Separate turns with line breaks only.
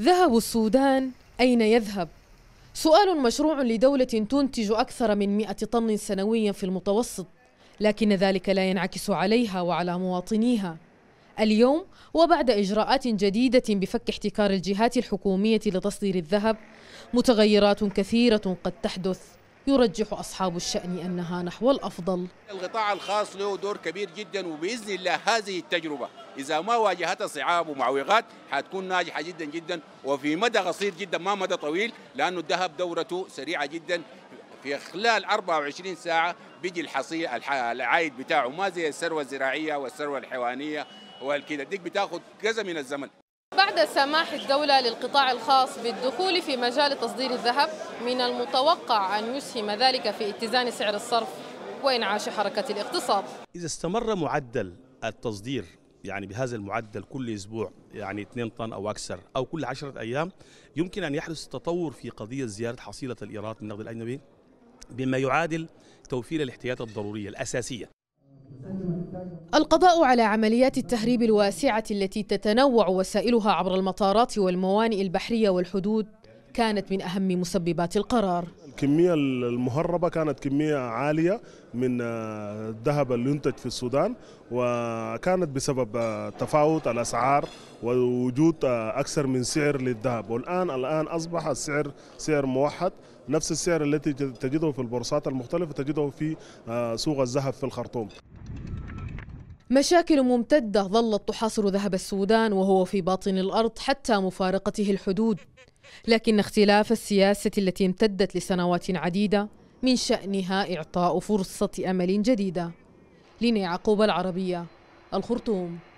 ذهب السودان أين يذهب؟ سؤال مشروع لدولة تنتج أكثر من 100 طن سنويا في المتوسط لكن ذلك لا ينعكس عليها وعلى مواطنيها اليوم وبعد إجراءات جديدة بفك احتكار الجهات الحكومية لتصدير الذهب متغيرات كثيرة قد تحدث يرجح أصحاب الشأن أنها نحو الأفضل
القطاع الخاص له دور كبير جدا وبإذن الله هذه التجربة إذا ما واجهتها صعاب ومعوقات حتكون ناجحة جدا جدا وفي مدى قصير جدا ما مدى طويل لأنه الذهب دورته سريعة جدا في خلال 24 ساعة بيجي الحصيل العايد بتاعه ما زي الثروة الزراعية والثروة الحيوانية والكده ديك بتاخد كذا من الزمن
بعد سماح الدولة للقطاع الخاص بالدخول في مجال تصدير الذهب من المتوقع أن يسهم ذلك في اتزان سعر الصرف وإنعاش حركة الاقتصاد
إذا استمر معدل التصدير يعني بهذا المعدل كل أسبوع يعني 2 طن أو أكثر أو كل 10 أيام يمكن أن يحدث تطور في قضية زيادة حصيلة الإيرادات من النقد الأجنبي بما يعادل توفير الاحتياجات الضرورية الأساسية
القضاء على عمليات التهريب الواسعة التي تتنوع وسائلها عبر المطارات والموانئ البحرية والحدود كانت من أهم مسببات القرار
الكمية المهربة كانت كمية عالية من الذهب آه، اللي ينتج في السودان وكانت بسبب آه، تفاوت الأسعار ووجود آه، أكثر من سعر للذهب والآن الآن أصبح السعر سعر موحد نفس السعر التي تجده في البورصات المختلفة تجده في سوق الذهب في الخرطوم
مشاكل ممتدة ظلت تحاصر ذهب السودان وهو في باطن الأرض حتى مفارقته الحدود لكن اختلاف السياسة التي امتدت لسنوات عديدة من شأنها إعطاء فرصة أمل جديدة لين يعقوب العربية الخرطوم